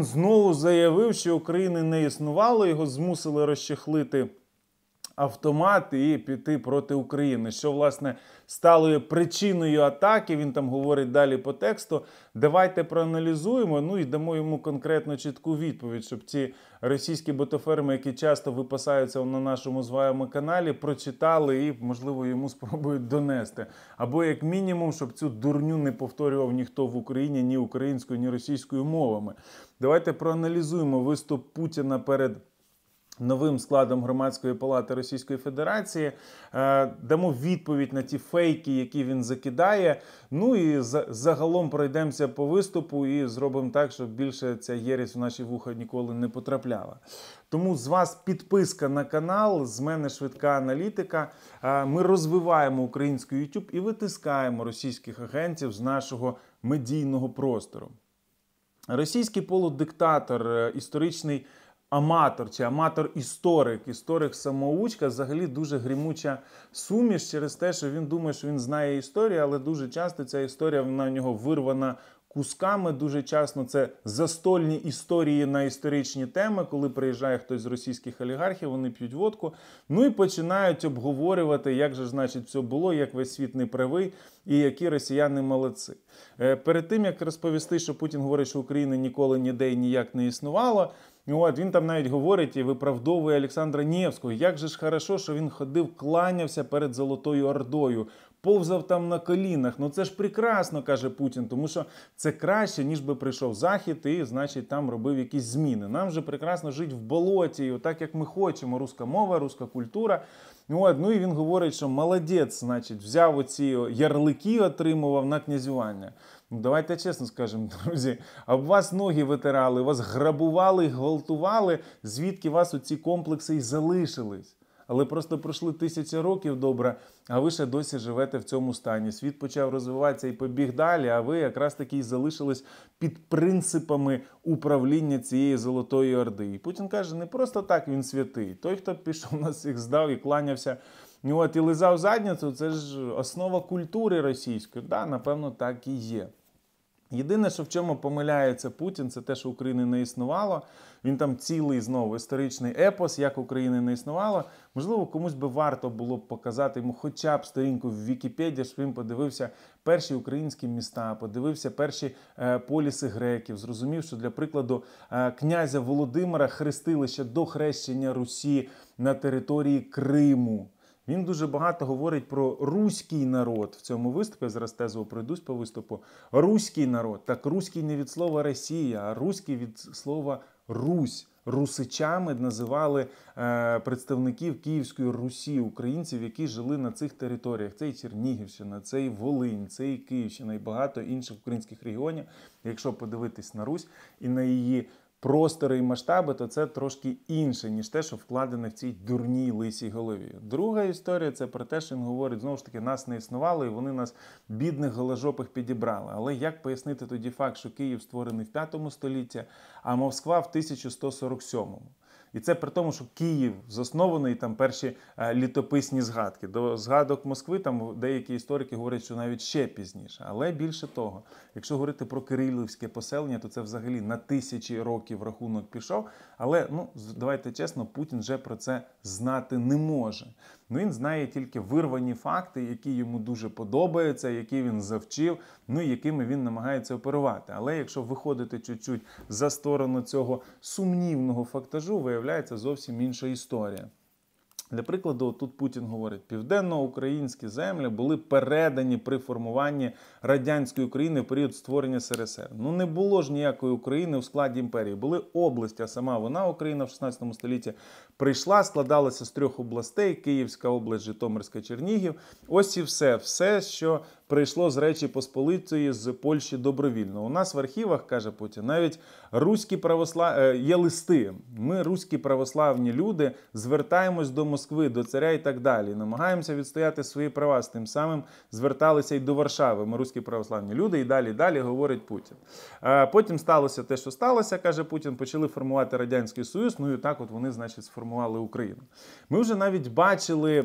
Знову заявив, що України не існувало, його змусили розчехлити автомат і піти проти України, що власне стало причиною атаки. Він там говорить далі по тексту. Давайте проаналізуємо. Ну і дамо йому конкретно чітку відповідь, щоб ці російські ботоферми, які часто випасаються на нашому з вами каналі, прочитали і, можливо, йому спробують донести. Або як мінімум, щоб цю дурню не повторював ніхто в Україні, ні українською, ні російською мовами. Давайте проаналізуємо виступ Путіна перед. Новим складом громадської палати Російської Федерації е, дамо відповідь на ті фейки, які він закидає. Ну і загалом пройдемося по виступу і зробимо так, щоб більше ця єрість в наші вуха ніколи не потрапляла. Тому з вас підписка на канал, з мене швидка аналітика. Е, ми розвиваємо український YouTube і витискаємо російських агентів з нашого медійного простору. Російський полудиктатор, е, історичний аматор чи аматор-історик, історик-самоучка взагалі дуже грімуча суміш через те, що він думає, що він знає історію, але дуже часто ця історія на нього вирвана. Кусками дуже часто це застольні історії на історичні теми, коли приїжджає хтось з російських олігархів, вони п'ють водку. Ну і починають обговорювати, як же значить все було, як весь світ не правий і які росіяни молодці. Е, перед тим як розповісти, що Путін говорить, що України ніколи ніде і ніяк не існувало от він там навіть говорить і виправдовує Олександра Нєвського. Як же ж хорошо, що він ходив, кланявся перед Золотою Ордою, повзав там на колінах. Ну це ж прекрасно, каже Путін, тому що це краще, ніж би прийшов захід і, значить, там робив якісь зміни. Нам же прекрасно жити в болоті, і отак як ми хочемо. Руська мова, руська культура. Ну, от, ну і він говорить, що молодець, значить, взяв оці ярлики, отримував на князювання. Ну, давайте чесно скажемо, друзі, а вас ноги витирали, вас грабували, гвалтували, звідки вас у ці комплекси і залишились. Але просто пройшли тисячі років добре, а ви ще досі живете в цьому стані. Світ почав розвиватися і побіг далі, а ви якраз таки залишились під принципами управління цієї Золотої Орди. І Путін каже, не просто так він святий. Той, хто пішов нас всіх здав і кланявся Ну от і лизав задницю це ж основа культури російської. Да, Напевно, так і є. Єдине, що в чому помиляється Путін, це те, що України не існувало. Він там цілий знову історичний епос, як України не існувало. Можливо, комусь би варто було б показати йому хоча б сторінку в Вікіпедії, щоб він подивився перші українські міста, подивився перші е, поліси греків. Зрозумів, що для прикладу е, князя Володимира хрестили ще до хрещення Русі на території Криму. Він дуже багато говорить про руський народ в цьому виступі. зараз тезово пройдусь по виступу. Руський народ. Так руський не від слова Росія, а руський від слова Русь. Русичами називали е, представників Київської Русі, українців, які жили на цих територіях. Це і Чернігівщина, це і Волинь, це і Київщина, і багато інших українських регіонів. Якщо подивитись на Русь і на її простори і масштаби, то це трошки інше, ніж те, що вкладене в цій дурній лисій голові. Друга історія це про те, що він говорить, знову ж таки, нас не існувало, і вони нас, бідних голожопих, підібрали. Але як пояснити тоді факт, що Київ створений в 5 столітті, а Москва в 1147-му? І це при тому, що Київ заснований там перші е, літописні згадки. До згадок Москви там деякі історики говорять, що навіть ще пізніше. Але більше того, якщо говорити про кирилівське поселення, то це взагалі на тисячі років рахунок пішов. Але ну давайте чесно, Путін вже про це знати не може. Ну він знає тільки вирвані факти, які йому дуже подобаються, які він завчив, ну якими він намагається оперувати. Але якщо виходити чуть-чуть за сторону цього сумнівного фактажу, виявляється зовсім інша історія. Для прикладу, тут Путін говорить, південноукраїнські землі були передані при формуванні радянської України в період створення СРСР. Ну не було ж ніякої України у складі імперії. Були області, а сама вона Україна в 16 столітті прийшла, складалася з трьох областей: Київська область, Житомирська, Чернігів. Ось і все, все, що прийшло з Речі Посполитої з Польщі добровільно. У нас в архівах каже Путін, навіть руські православ... Е, є листи. Ми, руські православні люди, звертаємось до Москви, до царя і так далі. Намагаємося відстояти свої права. З тим самим зверталися й до Варшави. Ми руські православні люди, і далі, і далі говорить Путін. Е, потім сталося те, що сталося, каже Путін. Почали формувати радянський союз. Ну і так, от вони, значить, сформували реформували Україну. Ми вже навіть бачили.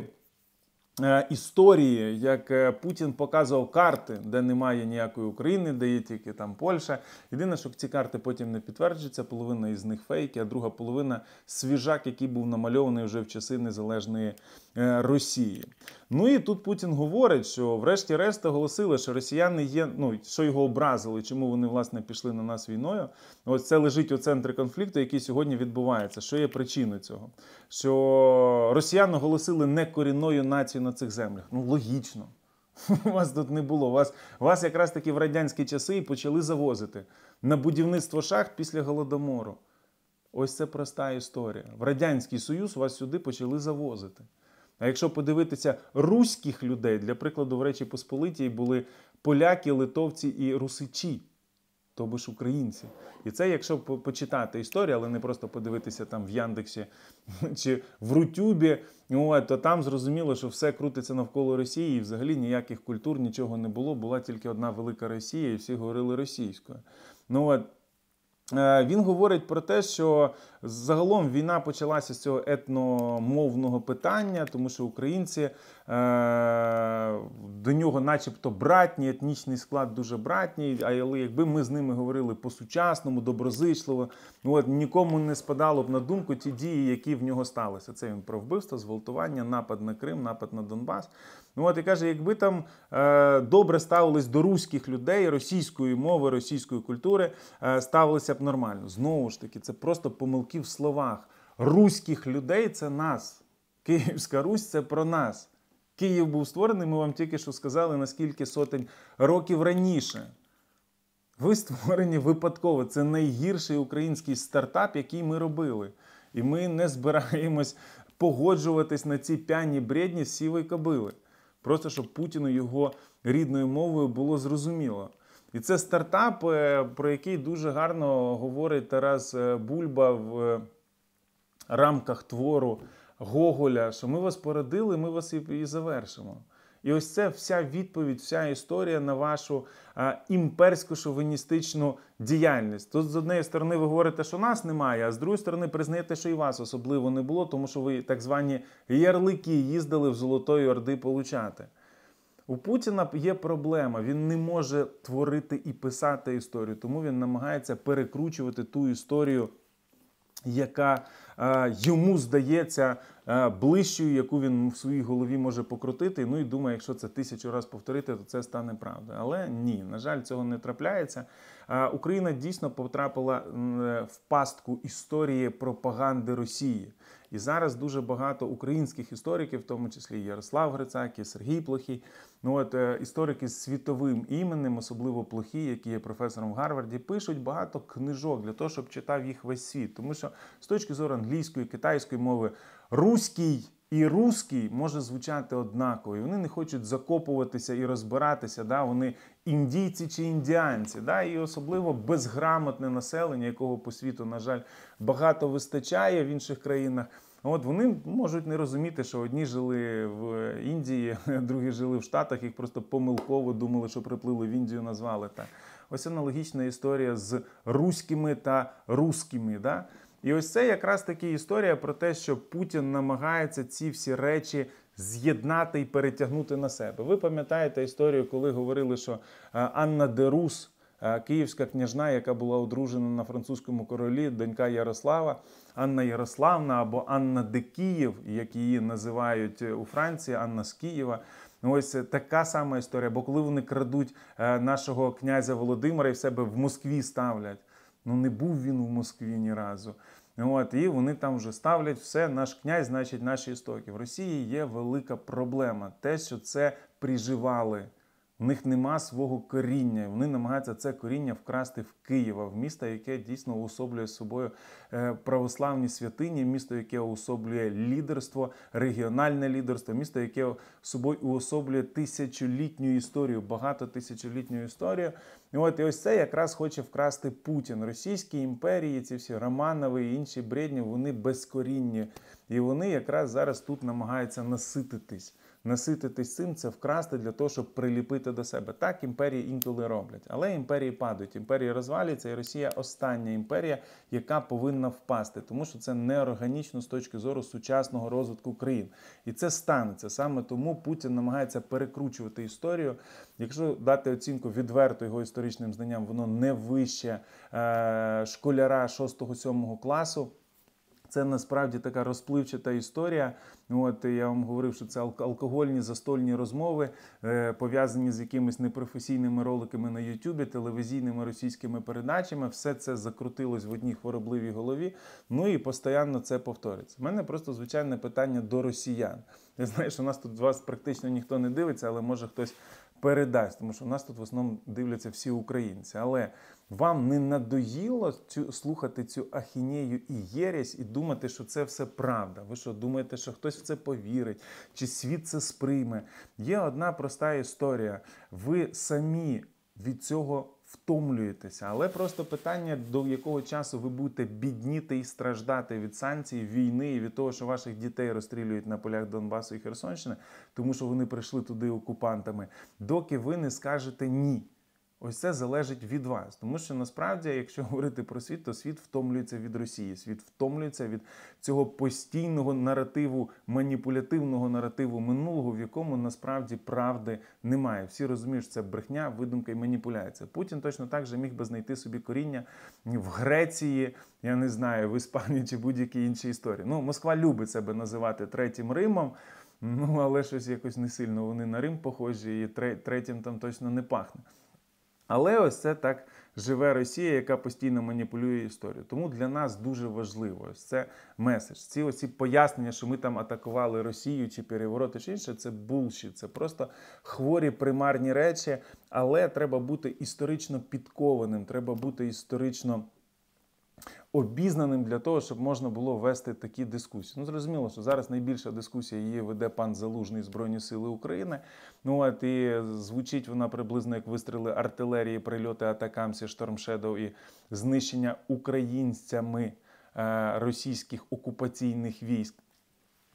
Е, історії, як е, Путін показував карти, де немає ніякої України, де є тільки там Польща. Єдине, що ці карти потім не підтверджуються, половина із них фейки, а друга половина свіжак, який був намальований вже в часи незалежної Е, Росії. Ну і тут Путін говорить, що, врешті-решт, оголосили, що росіяни є, ну що його образили, чому вони власне пішли на нас війною. Ось це лежить у центрі конфлікту, який сьогодні відбувається. Що є причиною цього? Що росіяни оголосили не корінною нацією на цих землях. Ну логічно. Вас тут не було. Вас вас якраз таки в радянські часи і почали завозити на будівництво шахт після голодомору. Ось це проста історія. В Радянський Союз вас сюди почали завозити. А якщо подивитися руських людей, для прикладу, в Речі Посполитій були поляки, литовці і русичі, тобто ж українці. І це, якщо почитати історію, але не просто подивитися там в Яндексі чи в Рутюбі, то там зрозуміло, що все крутиться навколо Росії, і взагалі ніяких культур нічого не було. Була тільки одна велика Росія, і всі говорили російською. Ну от Е, він говорить про те, що загалом війна почалася з цього етномовного питання, тому що українці е, до нього, начебто, братній, етнічний склад дуже братній. Але якби ми з ними говорили по-сучасному, доброзичливо, ну, от нікому не спадало б на думку ті дії, які в нього сталися. Це він про вбивство, зґвалтування, напад на Крим, напад на Донбас. Ну от і каже, якби там е, добре ставились до руських людей, російської мови, російської культури, е, ставилися б нормально. Знову ж таки, це просто помилки в словах. Руських людей це нас. Київська Русь це про нас. Київ був створений, ми вам тільки що сказали, наскільки сотень років раніше. Ви створені випадково. Це найгірший український стартап, який ми робили. І ми не збираємось погоджуватись на ці п'яні бредні сівої кобили. Просто щоб Путіну його рідною мовою було зрозуміло. І це стартап, е, про який дуже гарно говорить Тарас е, Бульба в е, рамках твору Гоголя, що ми вас порадили, ми вас і завершимо. І ось це вся відповідь, вся історія на вашу імперську шовіністичну діяльність. Тут з однієї сторони ви говорите, що нас немає, а з другої сторони признаєте, що і вас особливо не було, тому що ви так звані ярлики їздили в Золотої Орди получати. У Путіна є проблема. Він не може творити і писати історію, тому він намагається перекручувати ту історію, яка Е, йому здається е, ближчою, яку він в своїй голові може покрутити. Ну і думає, якщо це тисячу раз повторити, то це стане правдою. Але ні, на жаль, цього не трапляється. Е, Україна дійсно потрапила в пастку історії пропаганди Росії. І зараз дуже багато українських істориків, в тому числі Ярослав Грицак і Сергій Плохій. Ну от історики з світовим іменем, особливо плохі, які є професором в Гарварді, пишуть багато книжок для того, щоб читав їх весь світ, тому що з точки зору англійської, китайської мови, руський і руський може звучати однаково. І Вони не хочуть закопуватися і розбиратися. Да? Вони індійці чи індіанці, да? і особливо безграмотне населення, якого по світу, на жаль, багато вистачає в інших країнах. От вони можуть не розуміти, що одні жили в Індії, другі жили в Штатах, їх просто помилково думали, що приплили в Індію, назвали так. Ось аналогічна історія з руськими та рускими. Да? І ось це якраз таки історія про те, що Путін намагається ці всі речі з'єднати і перетягнути на себе. Ви пам'ятаєте історію, коли говорили, що е, Анна Дерус. Е, київська княжна, яка була одружена на французькому королі, донька Ярослава, Анна Ярославна або Анна де Київ, як її називають е, у Франції, Анна з Києва. Ну, ось така сама історія. Бо коли вони крадуть нашого князя Володимира і в себе в Москві ставлять. Ну не був він в Москві ні разу. От, І вони там вже ставлять все, наш князь, значить, наші істоки. В Росії є велика проблема, те, що це приживали в них нема свого коріння. Вони намагаються це коріння вкрасти в Києва, в місто, яке дійсно уособлює собою е, православні святині, місто, яке уособлює лідерство, регіональне лідерство, місто, яке собою уособлює тисячолітню історію, багато тисячолітню історію. От і ось це якраз хоче вкрасти Путін. Російські імперії, ці всі Романови і інші бредні, вони безкорінні. І вони якраз зараз тут намагаються насититись насититись цим, це вкрасти для того, щоб приліпити до себе. Так імперії інколи роблять, але імперії падають, імперії розваляться і Росія остання імперія, яка повинна впасти, тому що це неорганічно з точки зору сучасного розвитку країн. І це станеться саме тому Путін намагається перекручувати історію. Якщо дати оцінку відверто його історичним знанням, воно не вище е- школяра 6-7 класу. Це насправді така розпливчата історія. От я вам говорив, що це алкогольні застольні розмови, е, пов'язані з якимись непрофесійними роликами на Ютубі, телевізійними російськими передачами. Все це закрутилось в одній хворобливій голові. Ну і постійно це повториться. У мене просто звичайне питання до росіян. Я знаю, що у нас тут вас практично ніхто не дивиться, але може хтось передасть, тому що у нас тут в основному дивляться всі українці. Але вам не надоїло цю слухати цю ахінею і єресь, і думати, що це все правда. Ви що думаєте, що хтось в це повірить, чи світ це сприйме? Є одна проста історія. Ви самі від цього втомлюєтеся, але просто питання, до якого часу ви будете бідніти і страждати від санкцій, війни і від того, що ваших дітей розстрілюють на полях Донбасу і Херсонщини, тому що вони прийшли туди окупантами, доки ви не скажете ні. Ось це залежить від вас, тому що насправді, якщо говорити про світ, то світ втомлюється від Росії, світ втомлюється від цього постійного наративу, маніпулятивного наративу минулого, в якому насправді правди немає. Всі розуміють, що це брехня, видумка і маніпуляція. Путін точно так же міг би знайти собі коріння в Греції, я не знаю, в Іспанії чи будь-якій іншій історії. Ну, Москва любить себе називати третім Римом. Ну але щось якось не сильно вони на Рим похожі, і третім там точно не пахне. Але ось це так живе Росія, яка постійно маніпулює історію. Тому для нас дуже важливо ось це меседж. Ці оці пояснення, що ми там атакували Росію чи перевороти чи інше, це булші, це просто хворі примарні речі. Але треба бути історично підкованим, треба бути історично обізнаним для того, щоб можна було вести такі дискусії. Ну зрозуміло, що зараз найбільша дискусія її веде пан Залужний Збройні Сили України. Ну от і звучить вона приблизно як вистріли артилерії, прильоти атакамсі, штормшедов і знищення українцями е, російських окупаційних військ.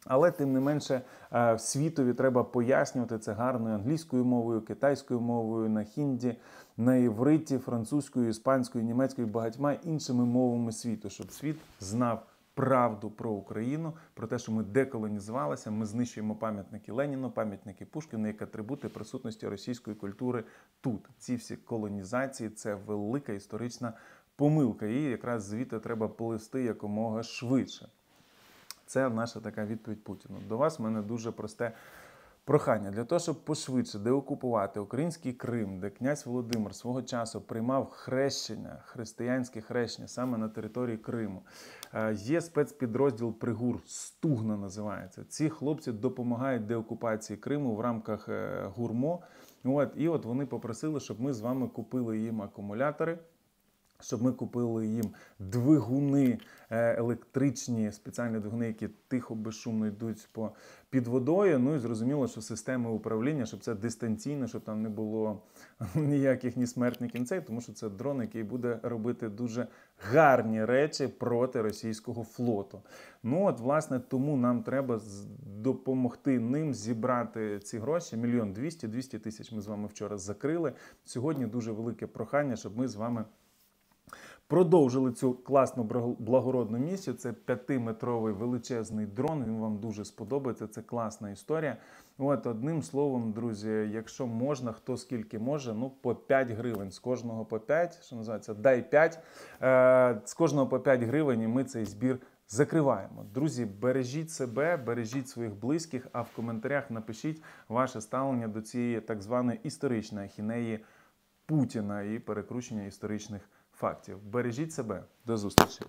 Але тим не менше е, світові треба пояснювати це гарною англійською мовою, китайською мовою на хінді на євриті, французькою, іспанською, німецькою, багатьма іншими мовами світу, щоб світ знав. Правду про Україну, про те, що ми деколонізувалися, ми знищуємо пам'ятники Леніну, пам'ятники Пушкіна, як атрибути присутності російської культури тут. Ці всі колонізації це велика історична помилка. І якраз звідти треба плисти якомога швидше. Це наша така відповідь Путіну. До вас в мене дуже просте. Прохання для того, щоб пошвидше деокупувати український Крим, де князь Володимир свого часу приймав хрещення, християнське хрещення саме на території Криму. Е, є спецпідрозділ Пригур, Стугна називається. Ці хлопці допомагають деокупації Криму в рамках е, гурмо. От і от вони попросили, щоб ми з вами купили їм акумулятори щоб ми купили їм двигуни е, електричні, спеціальні двигуни, які тихо безшумно йдуть по під водою. Ну і зрозуміло, що системи управління, щоб це дистанційно, щоб там не було ніяких ні смерть, кінцей, тому що це дрон, який буде робити дуже гарні речі проти російського флоту. Ну от, власне, тому нам треба допомогти ним зібрати ці гроші. Мільйон двісті, двісті тисяч. Ми з вами вчора закрили. Сьогодні дуже велике прохання, щоб ми з вами. Продовжили цю класну благородну місію. Це п'ятиметровий величезний дрон. Він вам дуже сподобається. Це класна історія. От одним словом, друзі, якщо можна, хто скільки може, ну по 5 гривень з кожного по 5, що називається, дай 5. Е, З кожного по 5 гривень і ми цей збір закриваємо. Друзі, бережіть себе, бережіть своїх близьких. А в коментарях напишіть ваше ставлення до цієї так званої історичної ахінеї Путіна і перекручення історичних фактів. Бережіть себе до зустрічі.